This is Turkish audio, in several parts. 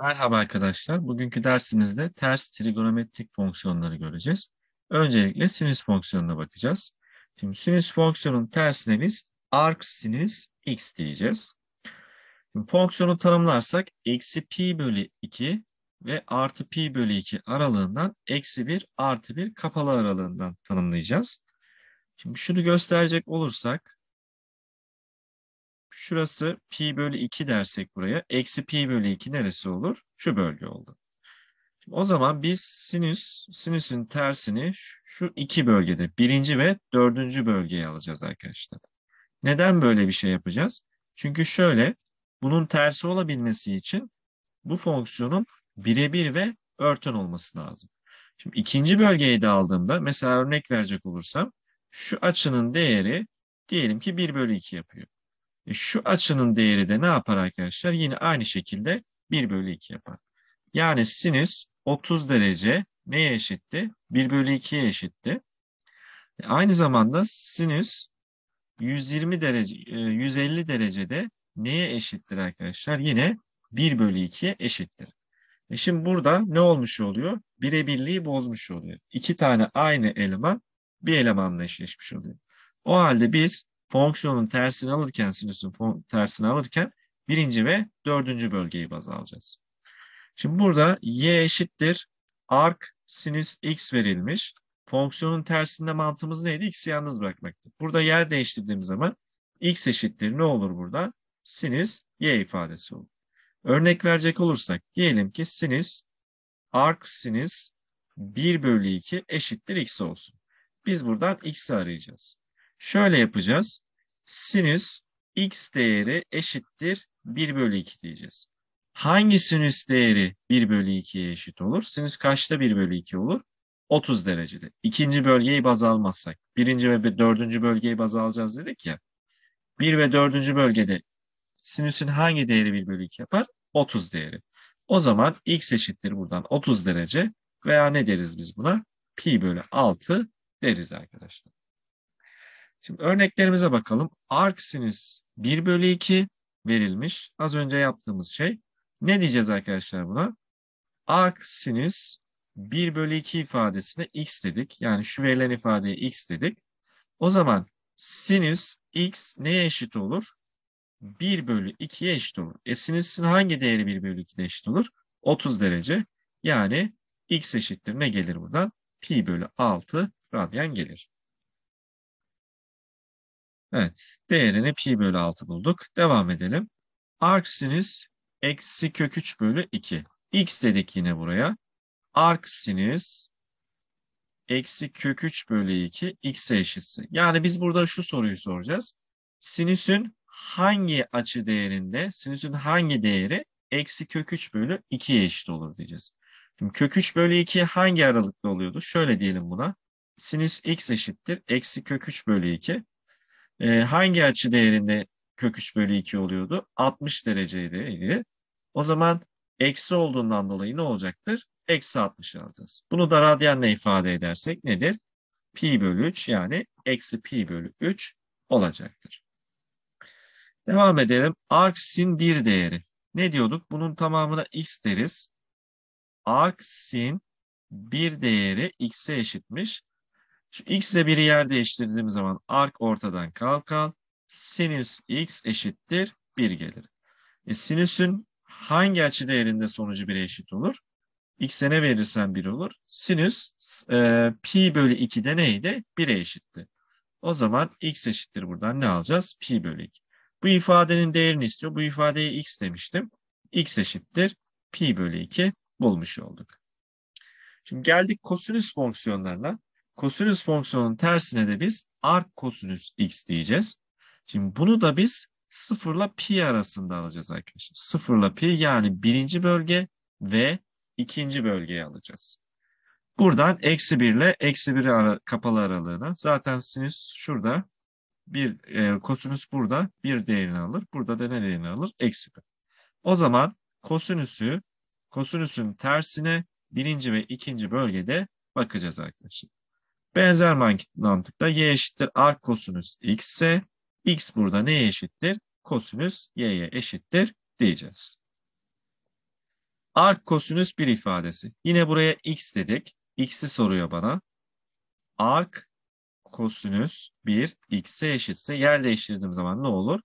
Merhaba arkadaşlar. Bugünkü dersimizde ters trigonometrik fonksiyonları göreceğiz. Öncelikle sinüs fonksiyonuna bakacağız. Şimdi sinüs fonksiyonun tersine biz arc sinüs x diyeceğiz. Şimdi fonksiyonu tanımlarsak eksi pi bölü 2 ve artı pi bölü 2 aralığından eksi 1 artı 1 kapalı aralığından tanımlayacağız. Şimdi şunu gösterecek olursak şurası pi bölü 2 dersek buraya eksi pi bölü 2 neresi olur? Şu bölge oldu. o zaman biz sinüs, sinüsün tersini şu iki bölgede birinci ve dördüncü bölgeye alacağız arkadaşlar. Neden böyle bir şey yapacağız? Çünkü şöyle bunun tersi olabilmesi için bu fonksiyonun birebir ve örtün olması lazım. Şimdi ikinci bölgeyi de aldığımda mesela örnek verecek olursam şu açının değeri diyelim ki 1 bölü 2 yapıyor. E, şu açının değeri de ne yapar arkadaşlar? Yine aynı şekilde 1 bölü 2 yapar. Yani sinüs 30 derece neye eşitti? 1 bölü 2'ye eşitti. E, aynı zamanda sinüs 120 derece, 150 e, derecede neye eşittir arkadaşlar? Yine 1 bölü 2'ye eşittir. E şimdi burada ne olmuş oluyor? Birebirliği bozmuş oluyor. İki tane aynı eleman bir elemanla eşleşmiş oluyor. O halde biz fonksiyonun tersini alırken sinüsün tersini alırken birinci ve dördüncü bölgeyi baz alacağız. Şimdi burada y eşittir arc sinüs x verilmiş. Fonksiyonun tersinde mantığımız neydi? X'i yalnız bırakmaktı. Burada yer değiştirdiğim zaman x eşittir ne olur burada? Sinüs y ifadesi olur. Örnek verecek olursak diyelim ki sinüs arc sinüs 1 bölü 2 eşittir x olsun. Biz buradan x'i arayacağız. Şöyle yapacağız. Sinüs x değeri eşittir 1 bölü 2 diyeceğiz. Hangi sinüs değeri 1 bölü 2'ye eşit olur? Sinüs kaçta 1 bölü 2 olur? 30 derecede. İkinci bölgeyi baz almazsak. Birinci ve dördüncü bölgeyi baz alacağız dedik ya. 1 ve dördüncü bölgede sinüsün hangi değeri 1 bölü 2 yapar? 30 değeri. O zaman x eşittir buradan 30 derece veya ne deriz biz buna? Pi bölü 6 deriz arkadaşlar. Şimdi örneklerimize bakalım. Arksinüs sinüs 1 bölü 2 verilmiş. Az önce yaptığımız şey. Ne diyeceğiz arkadaşlar buna? Arksinüs sinüs 1 bölü 2 ifadesine x dedik. Yani şu verilen ifadeye x dedik. O zaman sinüs x neye eşit olur? 1 bölü 2'ye eşit olur. E sinüsün hangi değeri 1 bölü 2'de eşit olur? 30 derece. Yani x eşittir ne gelir buradan? Pi bölü 6 radyan gelir. Evet, değerini pi bölü 6 bulduk. Devam edelim. Arksinüs eksi kök 3 bölü 2. X dedik yine buraya. Arksinüs eksi kök 3 bölü 2 x'e eşitsin. Yani biz burada şu soruyu soracağız. Sinüsün hangi açı değerinde, sinüsün hangi değeri eksi kök 3 bölü 2'ye eşit olur diyeceğiz. Şimdi kök 3 bölü 2 hangi aralıkta oluyordu? Şöyle diyelim buna. Sinüs x eşittir. Eksi kök 3 bölü 2 e, hangi açı değerinde kök 3 bölü 2 oluyordu? 60 dereceydi. O zaman eksi olduğundan dolayı ne olacaktır? Eksi 60 alacağız. Bunu da radyanla ifade edersek nedir? Pi bölü 3 yani eksi pi bölü 3 olacaktır. Devam edelim. Arcsin 1 değeri. Ne diyorduk? Bunun tamamına x deriz. Arcsin 1 değeri x'e eşitmiş. Şu x ile 1'i yer değiştirdiğim zaman ark ortadan kalkal. Sinüs x eşittir 1 gelir. E, sinüsün hangi açı değerinde sonucu 1'e eşit olur? x'e ne verirsen 1 olur. Sinüs e, pi bölü 2'de neydi? 1'e eşitti. O zaman x eşittir buradan ne alacağız? Pi bölü 2. Bu ifadenin değerini istiyor. Bu ifadeye x demiştim. x eşittir pi bölü 2 bulmuş olduk. Şimdi geldik kosinüs fonksiyonlarına kosinüs fonksiyonun tersine de biz arc kosinüs x diyeceğiz. Şimdi bunu da biz 0 ile pi arasında alacağız arkadaşlar. 0 ile pi yani birinci bölge ve ikinci bölgeyi alacağız. Buradan eksi 1 ile eksi 1 ara, kapalı aralığına zaten sinüs şurada bir e, kosinüs burada bir değerini alır. Burada da ne değerini alır? Eksi 1. O zaman kosinüsü kosinüsün tersine birinci ve ikinci bölgede bakacağız arkadaşlar. Benzer mantıkla y eşittir arc kosinüs x ise x burada neye eşittir? Kosinüs y'ye eşittir diyeceğiz. Arc kosinüs bir ifadesi. Yine buraya x dedik. X'i soruyor bana. Arc kosinüs 1 x'e eşitse yer değiştirdiğim zaman ne olur?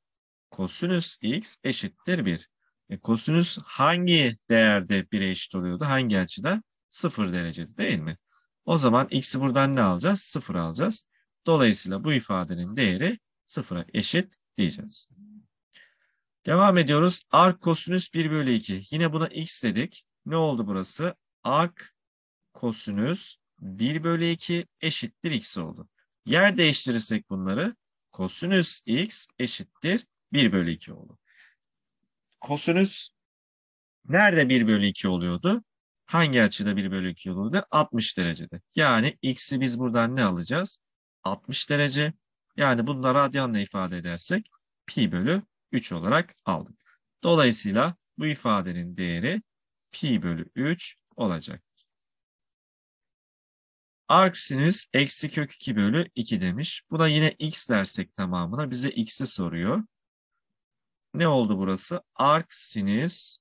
Kosinüs x eşittir 1. E, kosinüs hangi değerde 1'e eşit oluyordu? Hangi açıda? 0 derecede değil mi? O zaman x'i buradan ne alacağız? 0 alacağız. Dolayısıyla bu ifadenin değeri 0'a eşit diyeceğiz. Devam ediyoruz. Ark kosinüs 1 bölü 2. Yine buna x dedik. Ne oldu burası? Ark kosinüs 1 bölü 2 eşittir x oldu. Yer değiştirirsek bunları kosinüs x eşittir 1 bölü 2 oldu. Kosinüs nerede 1 bölü 2 oluyordu? hangi açıda 1 bölü 2 olurdu? 60 derecede. Yani x'i biz buradan ne alacağız? 60 derece. Yani bunu da radyanla ifade edersek pi bölü 3 olarak aldık. Dolayısıyla bu ifadenin değeri pi bölü 3 olacak. Arksinüs eksi kök 2 bölü 2 demiş. Buna yine x dersek tamamına bize x'i soruyor. Ne oldu burası? Arksinüs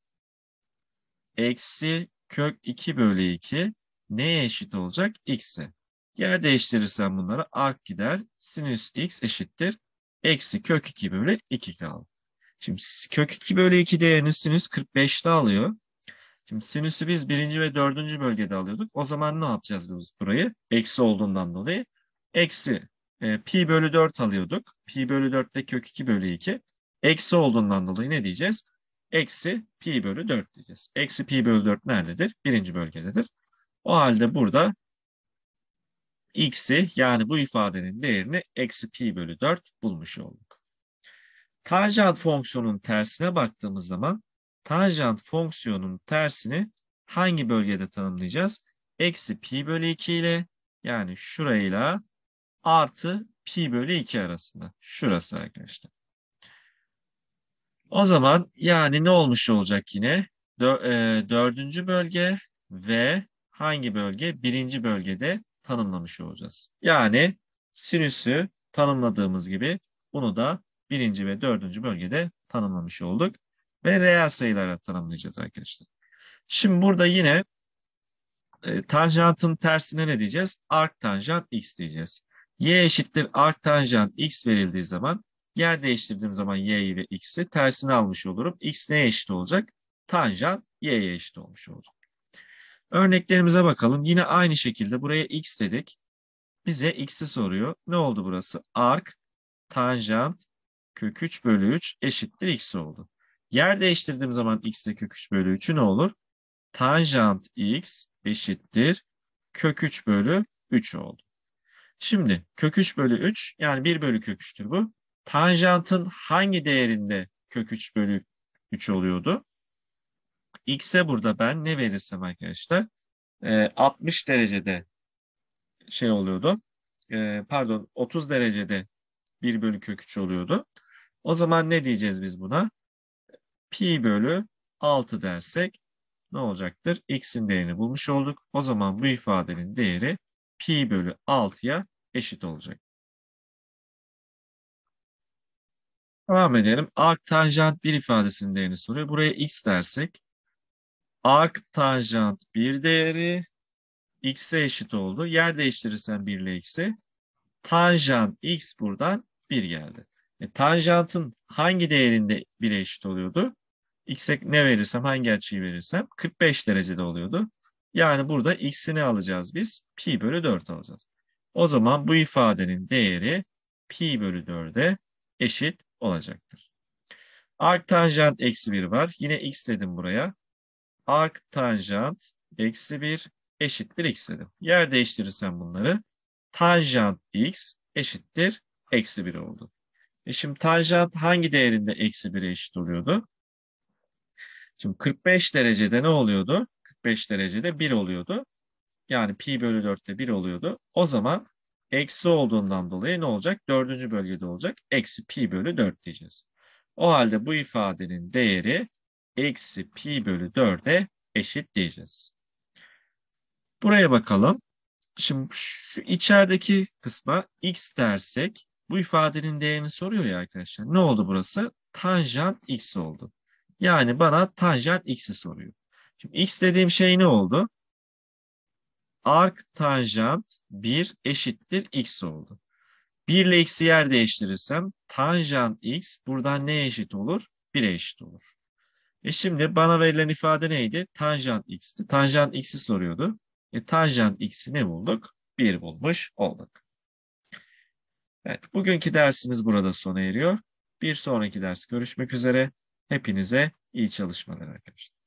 eksi kök 2 bölü 2 neye eşit olacak? X'e. Yer değiştirirsen bunlara ark gider. Sinüs x eşittir. Eksi kök 2 bölü 2 kaldı. Şimdi kök 2 bölü 2 değerini sinüs 45'te alıyor. Şimdi sinüsü biz birinci ve dördüncü bölgede alıyorduk. O zaman ne yapacağız biz burayı? Eksi olduğundan dolayı. Eksi e, pi bölü 4 alıyorduk. Pi bölü 4'te kök 2 bölü 2. Eksi olduğundan dolayı ne diyeceğiz? eksi pi bölü 4 diyeceğiz. Eksi pi bölü 4 nerededir? Birinci bölgededir. O halde burada x'i yani bu ifadenin değerini eksi pi bölü 4 bulmuş olduk. Tanjant fonksiyonun tersine baktığımız zaman tanjant fonksiyonun tersini hangi bölgede tanımlayacağız? Eksi pi bölü 2 ile yani şurayla artı pi bölü 2 arasında. Şurası arkadaşlar. O zaman yani ne olmuş olacak yine? E, dördüncü bölge ve hangi bölge? Birinci bölgede tanımlamış olacağız. Yani sinüsü tanımladığımız gibi bunu da birinci ve dördüncü bölgede tanımlamış olduk. Ve reel sayılara tanımlayacağız arkadaşlar. Şimdi burada yine e, tanjantın tersine ne diyeceğiz? Ark tanjant x diyeceğiz. y eşittir ark tanjant x verildiği zaman Yer değiştirdiğim zaman y'yi ve x'i tersine almış olurum. x neye eşit olacak? Tanjant y'ye eşit olmuş olacak. Örneklerimize bakalım. Yine aynı şekilde buraya x dedik. Bize x'i soruyor. Ne oldu burası? Ark tanjant kök 3 bölü 3 eşittir x oldu. Yer değiştirdiğim zaman x ile kök 3 bölü 3'ü ne olur? Tanjant x eşittir kök 3 bölü 3 oldu. Şimdi kök 3 bölü 3 yani 1 bölü kök 3'tür bu. Tanjantın hangi değerinde kök 3 bölü 3 oluyordu? X'e burada ben ne verirsem arkadaşlar 60 e, derecede şey oluyordu. E, pardon 30 derecede 1 bölü kök 3 oluyordu. O zaman ne diyeceğiz biz buna? Pi bölü 6 dersek ne olacaktır? X'in değerini bulmuş olduk. O zaman bu ifadenin değeri pi bölü 6'ya eşit olacak. Devam edelim. Ark tanjant 1 ifadesinin değerini soruyor. Buraya x dersek ark tanjant 1 değeri x'e eşit oldu. Yer değiştirirsen 1 ile x'i tanjant x buradan 1 geldi. E, tanjantın hangi değerinde 1'e eşit oluyordu? X'e ne verirsem, hangi açıyı verirsem 45 derecede oluyordu. Yani burada x'i ne alacağız biz. Pi bölü 4 alacağız. O zaman bu ifadenin değeri pi bölü 4'e eşit olacaktır. Ark tanjant eksi 1 var. Yine x dedim buraya. Ark tanjant eksi 1 eşittir x dedim. Yer değiştirirsem bunları tanjant x eşittir eksi 1 oldu. E şimdi tanjant hangi değerinde eksi 1'e eşit oluyordu? Şimdi 45 derecede ne oluyordu? 45 derecede 1 oluyordu. Yani pi bölü 4'te 1 oluyordu. O zaman eksi olduğundan dolayı ne olacak? Dördüncü bölgede olacak. Eksi pi bölü 4 diyeceğiz. O halde bu ifadenin değeri eksi pi bölü 4'e eşit diyeceğiz. Buraya bakalım. Şimdi şu içerideki kısma x dersek bu ifadenin değerini soruyor ya arkadaşlar. Ne oldu burası? Tanjant x oldu. Yani bana tanjant x'i soruyor. Şimdi x dediğim şey ne oldu? ark tanjant 1 eşittir x oldu. 1 ile x'i yer değiştirirsem tanjant x buradan ne eşit olur? 1'e eşit olur. E şimdi bana verilen ifade neydi? Tanjant x'ti. Tanjant x'i soruyordu. E tanjant x'i ne bulduk? 1 bulmuş olduk. Evet, bugünkü dersimiz burada sona eriyor. Bir sonraki ders görüşmek üzere. Hepinize iyi çalışmalar arkadaşlar.